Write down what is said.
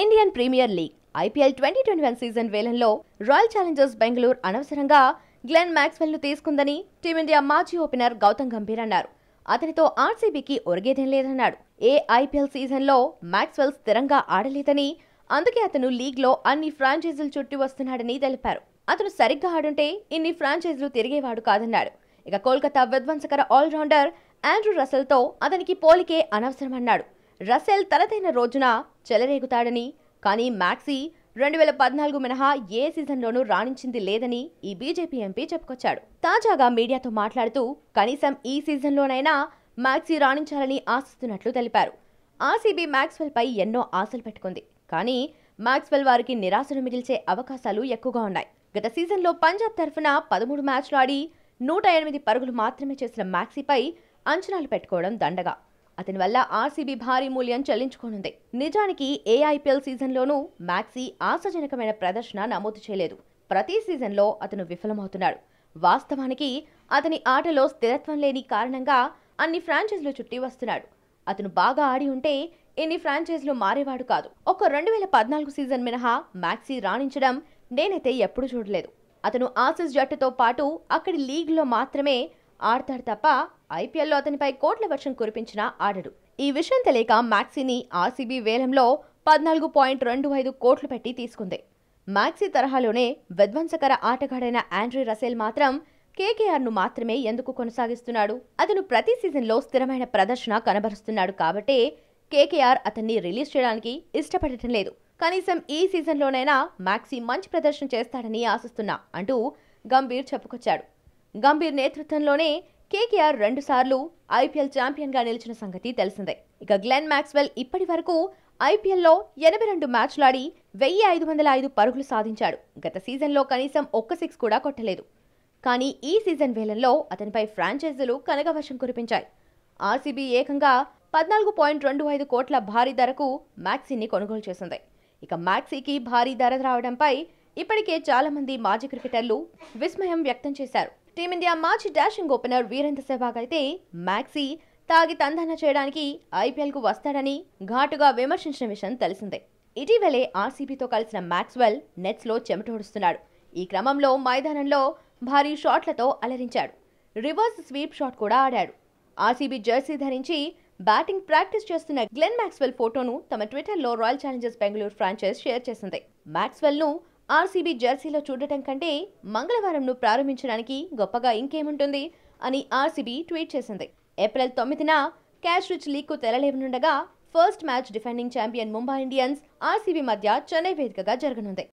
Indian premier league IPL twenty twenty one season వేలంలో royal challengers Bengaluru అనవసరంగా Glenn Maxwell ను తీసుకుందని టీమిండియా మాజీ ఓపెనర్ గౌతమ్ గంభీర్ అన్నారు అతనితో ఆర్సీబీకి ఒరిగేదేం లేదన్నాడు ఏ ఐపీఎల్ సీజన్లో మ్యాక్స్వెల్ స్థిరంగా ఆడలేదని అందుకే అతను లీగ్లో అన్ని ఫ్రాంచైజీలు చుట్టి వస్తున్నాడని తెలిపారు అతను సరిగ్గా ఆడుంటే ఇన్ని ఫ్రాంచైజీలు తిరిగేవాడు కాదన్నాడు ఇక కోల్కతా విధ్వంసకర ఆల్రౌండర్ ఆండ్రూ రసెల్తో అతనికి పోలికే అనవసరమన్నాడు రసెల్ తనదైన రోజున చెలరేగుతాడని కానీ మ్యాక్సీ రెండు వేల పద్నాలుగు మినహా ఏ సీజన్లోనూ రాణించింది లేదని ఈ బీజేపీ ఎంపీ చెప్పుకొచ్చాడు తాజాగా మీడియాతో మాట్లాడుతూ కనీసం ఈ సీజన్లోనైనా మ్యాక్సీ రాణించాలని ఆశిస్తున్నట్లు తెలిపారు ఆర్సీబీ పై ఎన్నో ఆశలు పెట్టుకుంది కానీ మ్యాక్స్వెల్ వారికి నిరాశను మిగిల్చే అవకాశాలు ఎక్కువగా ఉన్నాయి గత సీజన్లో పంజాబ్ తరఫున పదమూడు మ్యాచ్లు ఆడి నూట ఎనిమిది పరుగులు మాత్రమే చేసిన మ్యాక్సీపై అంచనాలు పెట్టుకోవడం దండగా అతని వల్ల ఆర్సీబీ భారీ మూల్యం చెల్లించుకోనుంది నిజానికి ఏ ఐపీఎల్ సీజన్లోనూ మ్యాక్సీ ఆశాజనకమైన ప్రదర్శన నమోదు చేయలేదు ప్రతి సీజన్లో అతను విఫలమవుతున్నాడు వాస్తవానికి అతని ఆటలో స్థిరత్వం లేని కారణంగా అన్ని ఫ్రాంచైజ్లు చుట్టి వస్తున్నాడు అతను బాగా ఆడి ఉంటే ఎన్ని ఫ్రాంచైజ్లు మారేవాడు కాదు ఒక రెండు వేల పద్నాలుగు సీజన్ మినహా మ్యాక్సీ రాణించడం నేనైతే ఎప్పుడూ చూడలేదు అతను ఆసిస్ జట్టుతో పాటు అక్కడి లీగ్లో మాత్రమే ఆడతాడు తప్ప ఐపీఎల్లో అతనిపై కోట్ల వర్షం కురిపించిన ఆడడు ఈ విషయం తెలియక మ్యాక్సీని ఆర్సీబీ వేలంలో పద్నాలుగు పాయింట్ రెండు ఐదు కోట్లు పెట్టి తీసుకుంది మ్యాక్సీ తరహాలోనే విధ్వంసకర ఆటగాడైన ఆండ్రీ రసెల్ మాత్రం కేకేఆర్ను మాత్రమే ఎందుకు కొనసాగిస్తున్నాడు అతను ప్రతి సీజన్లో స్థిరమైన ప్రదర్శన కనబరుస్తున్నాడు కాబట్టే కేకేఆర్ అతన్ని రిలీజ్ చేయడానికి ఇష్టపడటం లేదు కనీసం ఈ సీజన్లోనైనా మ్యాక్సీ మంచి ప్రదర్శన చేస్తాడని ఆశిస్తున్నా అంటూ గంభీర్ చెప్పుకొచ్చాడు గంభీర్ నేతృత్వంలోనే కేకేఆర్ సార్లు ఐపీఎల్ ఛాంపియన్గా నిలిచిన సంగతి తెలిసిందే ఇక గ్లెన్ మాక్స్వెల్ ఇప్పటి వరకు ఐపీఎల్లో ఎనభై రెండు మ్యాచ్లాడి వెయ్యి ఐదు వందల ఐదు పరుగులు సాధించాడు గత సీజన్లో కనీసం ఒక్క సిక్స్ కూడా కొట్టలేదు కానీ ఈ సీజన్ వేలంలో అతనిపై ఫ్రాంచైజీలు కనగవర్షం కురిపించాయి ఆర్సీబీ ఏకంగా పద్నాలుగు పాయింట్ రెండు ఐదు కోట్ల భారీ ధరకు మ్యాక్సీని కొనుగోలు చేసింది ఇక మ్యాక్సీకి భారీ ధర రావడంపై ఇప్పటికే చాలామంది మాజీ క్రికెటర్లు విస్మయం వ్యక్తం చేశారు టీమిండియా మాజీ డాషింగ్ ఓపెనర్ వీరేంద్ర సెహ్వాగ్ అయితే మ్యాక్సీ తాగి తందన చేయడానికి ఐపీఎల్కు వస్తాడని ఘాటుగా విమర్శించిన విషయం తెలిసిందే ఇటీవలే ఆర్సీబీతో కలిసిన మ్యాక్స్వెల్ నెట్స్లో చెమటోడుస్తున్నాడు ఈ క్రమంలో మైదానంలో భారీ షాట్లతో అలరించాడు రివర్స్ స్వీప్ షాట్ కూడా ఆడాడు ఆర్సీబీ జెర్సీ ధరించి బ్యాటింగ్ ప్రాక్టీస్ చేస్తున్న గ్లెన్ మ్యాక్స్వెల్ ఫోటోను తమ ట్విట్టర్లో royal challengers Bengaluru franchise share చేసింది మ్యాక్స్వెల్ను ఆర్సీబీ జెర్సీలో చూడటం కంటే మంగళవారంను ప్రారంభించడానికి గొప్పగా ఇంకేముంటుంది అని ఆర్సీబీ ట్వీట్ చేసింది ఏప్రిల్ తొమ్మిదిన క్యాష్ రిచ్ లీగ్కు తెరలేవనుండగా first match defending champion Mumbai Indians RCB మధ్య చెన్నై వేదికగా జరగనుంది